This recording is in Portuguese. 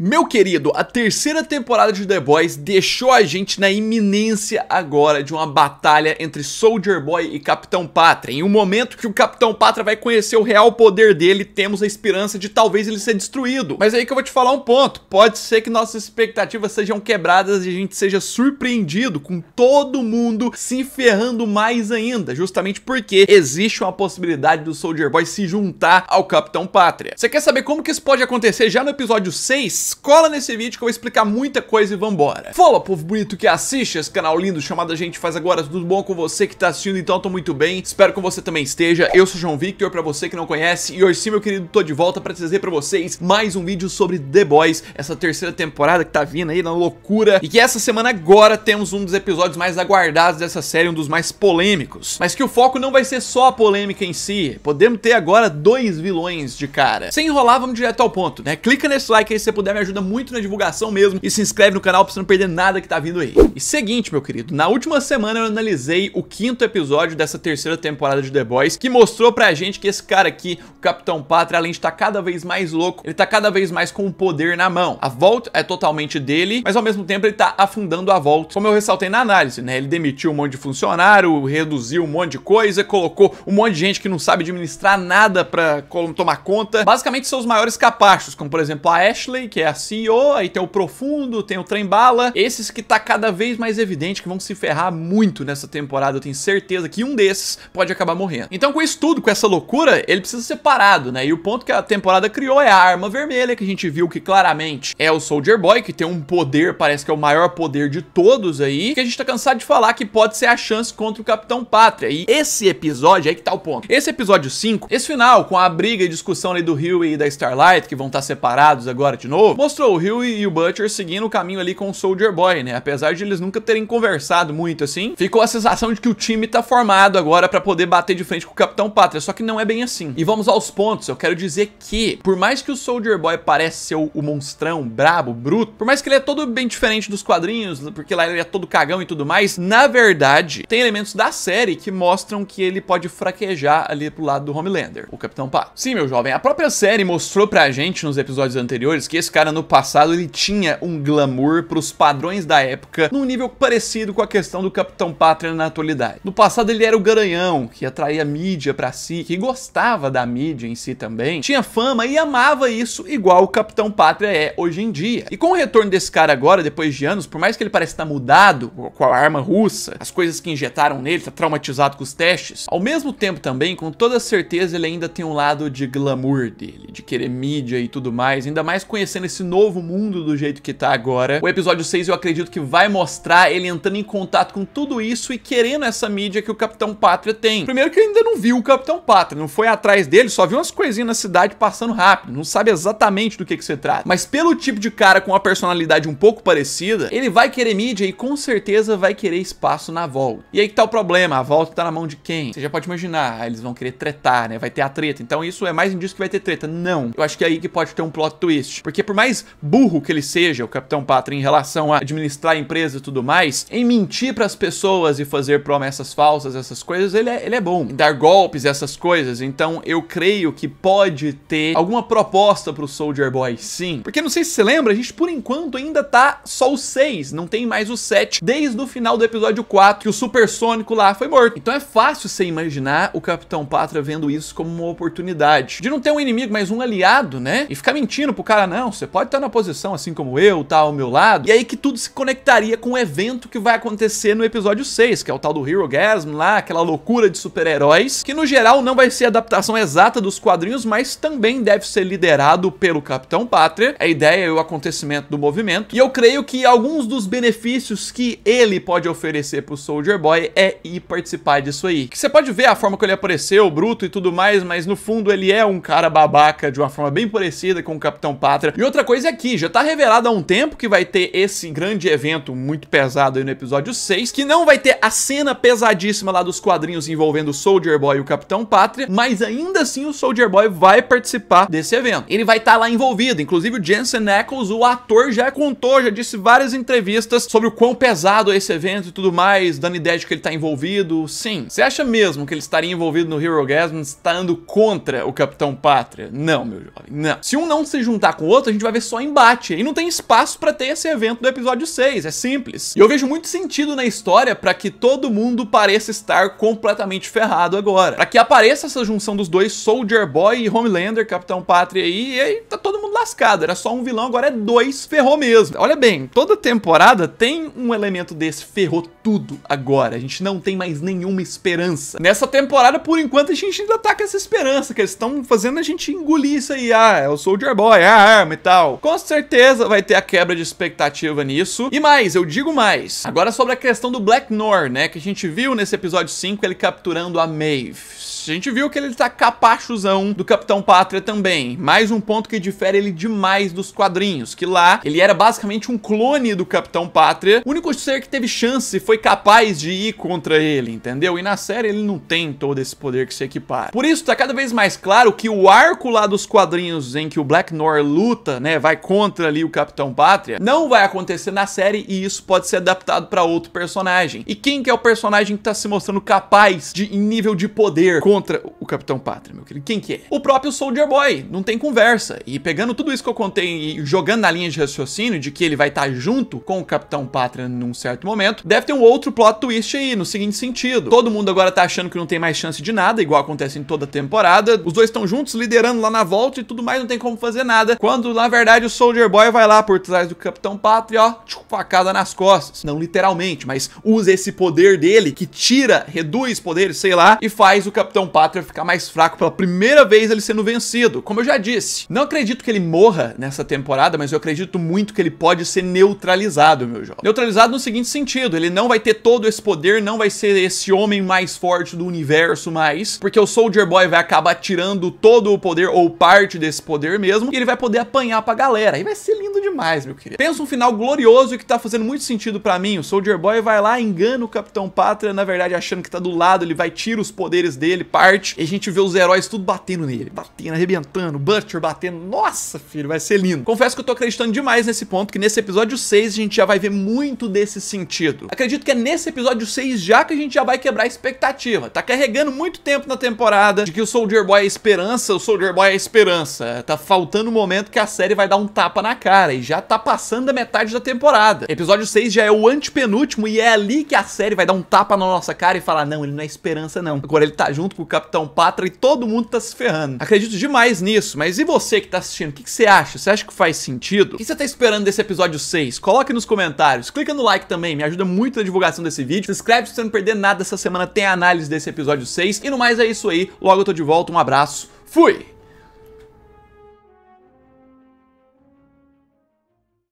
Meu querido, a terceira temporada de The Boys deixou a gente na iminência agora de uma batalha entre Soldier Boy e Capitão Pátria. Em um momento que o Capitão Pátria vai conhecer o real poder dele, temos a esperança de talvez ele ser destruído. Mas é aí que eu vou te falar um ponto. Pode ser que nossas expectativas sejam quebradas e a gente seja surpreendido com todo mundo se ferrando mais ainda, justamente porque existe uma possibilidade do Soldier Boy se juntar ao Capitão Pátria. Você quer saber como que isso pode acontecer já no episódio 6? Escola nesse vídeo que eu vou explicar muita coisa e vambora. Fala, povo bonito que assiste esse canal lindo chamado A Gente Faz Agora. Tudo bom com você que tá assistindo? Então, tô muito bem. Espero que você também esteja. Eu sou João Victor, pra você que não conhece. E hoje sim, meu querido, tô de volta pra trazer pra vocês mais um vídeo sobre The Boys. Essa terceira temporada que tá vindo aí na loucura. E que essa semana agora temos um dos episódios mais aguardados dessa série, um dos mais polêmicos. Mas que o foco não vai ser só a polêmica em si. Podemos ter agora dois vilões de cara. Sem enrolar, vamos direto ao ponto, né? Clica nesse like aí se você puder me ajuda muito na divulgação mesmo e se inscreve no canal pra você não perder nada que tá vindo aí. E seguinte, meu querido, na última semana eu analisei o quinto episódio dessa terceira temporada de The Boys, que mostrou pra gente que esse cara aqui, o Capitão Pátria, além de estar tá cada vez mais louco, ele tá cada vez mais com o poder na mão. A volta é totalmente dele, mas ao mesmo tempo ele tá afundando a volta. Como eu ressaltei na análise, né? Ele demitiu um monte de funcionário, reduziu um monte de coisa, colocou um monte de gente que não sabe administrar nada pra tomar conta. Basicamente são os maiores capachos, como por exemplo a Ashley, que é a CEO, aí tem o Profundo, tem o Trembala. Esses que tá cada vez mais evidente que vão se ferrar muito nessa temporada. Eu tenho certeza que um desses pode acabar morrendo. Então com isso tudo, com essa loucura, ele precisa ser parado, né? E o ponto que a temporada criou é a arma vermelha, que a gente viu que claramente é o Soldier Boy, que tem um poder, parece que é o maior poder de todos aí, que a gente tá cansado de falar que pode ser a chance contra o Capitão Pátria. E esse episódio, é aí que tá o ponto. Esse episódio 5, esse final, com a briga e discussão ali do Rio e da Starlight, que vão estar tá separados agora de novo, Mostrou o Hill e o Butcher seguindo o caminho ali com o Soldier Boy, né? Apesar de eles nunca terem conversado muito assim, ficou a sensação de que o time tá formado agora pra poder bater de frente com o Capitão Pátria, só que não é bem assim. E vamos aos pontos, eu quero dizer que, por mais que o Soldier Boy pareça ser o, o monstrão, brabo, bruto, por mais que ele é todo bem diferente dos quadrinhos, porque lá ele é todo cagão e tudo mais, na verdade, tem elementos da série que mostram que ele pode fraquejar ali pro lado do Homelander, o Capitão Pátria. Sim, meu jovem, a própria série mostrou pra gente nos episódios anteriores que esse cara cara no passado ele tinha um glamour pros padrões da época num nível parecido com a questão do Capitão Pátria na atualidade. No passado ele era o garanhão, que atraía mídia para si, que gostava da mídia em si também, tinha fama e amava isso igual o Capitão Pátria é hoje em dia. E com o retorno desse cara agora, depois de anos, por mais que ele pareça estar mudado com a arma russa, as coisas que injetaram nele, tá traumatizado com os testes, ao mesmo tempo também, com toda certeza, ele ainda tem um lado de glamour dele, de querer mídia e tudo mais, ainda mais conhecendo esse novo mundo do jeito que tá agora. O episódio 6 eu acredito que vai mostrar ele entrando em contato com tudo isso e querendo essa mídia que o Capitão Pátria tem. Primeiro que ele ainda não viu o Capitão Pátria, não foi atrás dele, só viu umas coisinhas na cidade passando rápido, não sabe exatamente do que que se trata. Mas pelo tipo de cara com uma personalidade um pouco parecida, ele vai querer mídia e com certeza vai querer espaço na volta. E aí que tá o problema, a volta tá na mão de quem? Você já pode imaginar, ah, eles vão querer tretar, né? Vai ter a treta. Então isso é mais indício que vai ter treta. Não. Eu acho que é aí que pode ter um plot twist. Porque por mais burro que ele seja, o Capitão Pátria, em relação a administrar a empresa e tudo mais, em mentir para as pessoas e fazer promessas falsas, essas coisas, ele é, ele é bom. Dar golpes, essas coisas. Então eu creio que pode ter alguma proposta pro Soldier Boy, sim. Porque não sei se você lembra, a gente por enquanto ainda tá só o 6, não tem mais o 7, desde o final do episódio 4, que o supersônico lá foi morto. Então é fácil você imaginar o Capitão Pátria vendo isso como uma oportunidade. De não ter um inimigo, mas um aliado, né? E ficar mentindo pro cara, não, você pode estar na posição assim como eu, tá ao meu lado. E aí que tudo se conectaria com o um evento que vai acontecer no episódio 6, que é o tal do Hero Gasm lá, aquela loucura de super-heróis, que no geral não vai ser a adaptação exata dos quadrinhos, mas também deve ser liderado pelo Capitão Pátria. A ideia é o acontecimento do movimento. E eu creio que alguns dos benefícios que ele pode oferecer pro Soldier Boy é ir participar disso aí. Que você pode ver a forma que ele apareceu, bruto e tudo mais, mas no fundo ele é um cara babaca de uma forma bem parecida com o Capitão Pátria. E outra outra coisa é que já tá revelado há um tempo que vai ter esse grande evento muito pesado aí no episódio 6, que não vai ter a cena pesadíssima lá dos quadrinhos envolvendo o Soldier Boy e o Capitão Pátria, mas ainda assim o Soldier Boy vai participar desse evento. Ele vai estar tá lá envolvido, inclusive o Jensen Ackles, o ator, já contou, já disse várias entrevistas sobre o quão pesado é esse evento e tudo mais, dando ideia de que ele tá envolvido. Sim, você acha mesmo que ele estaria envolvido no Hero Gasm, estando contra o Capitão Pátria? Não, meu jovem, não. Se um não se juntar com o outro, a gente vai vai ver só embate. E não tem espaço para ter esse evento do episódio 6, é simples. E eu vejo muito sentido na história para que todo mundo pareça estar completamente ferrado agora. Para que apareça essa junção dos dois, Soldier Boy e Homelander, Capitão Pátria aí, e aí tá todo mundo lascado. Era só um vilão, agora é dois, ferrou mesmo. Olha bem, toda temporada tem um elemento desse, ferrou tudo agora. A gente não tem mais nenhuma esperança. Nessa temporada, por enquanto, a gente ainda tá com essa esperança, que eles estão fazendo a gente engolir isso aí. Ah, é o Soldier Boy, é a arma e tal tal. Com certeza vai ter a quebra de expectativa nisso. E mais, eu digo mais. Agora sobre a questão do Black Noir, né? Que a gente viu nesse episódio 5 ele capturando a Maeve. A gente viu que ele tá capachuzão do Capitão Pátria também. Mais um ponto que difere ele demais dos quadrinhos, que lá ele era basicamente um clone do Capitão Pátria. O único ser que teve chance foi capaz de ir contra ele, entendeu? E na série ele não tem todo esse poder que se equipara. Por isso tá cada vez mais claro que o arco lá dos quadrinhos em que o Black Noir luta, né, vai contra ali o Capitão Pátria, não vai acontecer na série e isso pode ser adaptado para outro personagem. E quem que é o personagem que tá se mostrando capaz de em nível de poder contra contra o Capitão Pátria, meu querido? Quem que é? O próprio Soldier Boy, não tem conversa. E pegando tudo isso que eu contei e jogando na linha de raciocínio de que ele vai estar tá junto com o Capitão Pátria num certo momento, deve ter um outro plot twist aí, no seguinte sentido. Todo mundo agora tá achando que não tem mais chance de nada, igual acontece em toda temporada. Os dois estão juntos, liderando lá na volta e tudo mais, não tem como fazer nada. Quando, na verdade, o Soldier Boy vai lá por trás do Capitão Pátria, ó, tchum, facada nas costas. Não literalmente, mas usa esse poder dele, que tira, reduz poderes, sei lá, e faz o Capitão Patria ficar mais fraco pela primeira vez ele sendo vencido, como eu já disse. Não acredito que ele morra nessa temporada, mas eu acredito muito que ele pode ser neutralizado, meu jovem. Neutralizado no seguinte sentido, ele não vai ter todo esse poder, não vai ser esse homem mais forte do universo mais, porque o Soldier Boy vai acabar tirando todo o poder, ou parte desse poder mesmo, e ele vai poder apanhar pra galera. E vai ser lindo demais, meu querido. Pensa um final glorioso e que tá fazendo muito sentido pra mim. O Soldier Boy vai lá, engana o Capitão Pátria, na verdade achando que tá do lado, ele vai tirar os poderes dele parte. E a gente vê os heróis tudo batendo nele. Batendo, arrebentando, Butcher batendo. Nossa, filho, vai ser lindo. Confesso que eu tô acreditando demais nesse ponto, que nesse episódio 6 a gente já vai ver muito desse sentido. Acredito que é nesse episódio 6 já que a gente já vai quebrar a expectativa. Tá carregando muito tempo na temporada de que o Soldier Boy é esperança, o Soldier Boy é esperança. Tá faltando o um momento que a série vai dar um tapa na cara e já tá passando a metade da temporada. Episódio 6 já é o antepenúltimo e é ali que a série vai dar um tapa na nossa cara e falar: não, ele não é esperança, não. Agora ele tá junto com o Capitão Pátria e todo mundo tá se ferrando. Acredito demais nisso, mas e você que tá assistindo? O que, que você acha? Você acha que faz sentido? O que você tá esperando desse episódio 6? Coloque nos comentários, clica no like também, me ajuda muito na divulgação desse vídeo. Se inscreve pra você não perder nada, essa semana tem a análise desse episódio 6. E no mais é isso aí, logo eu tô de volta, um abraço, fui!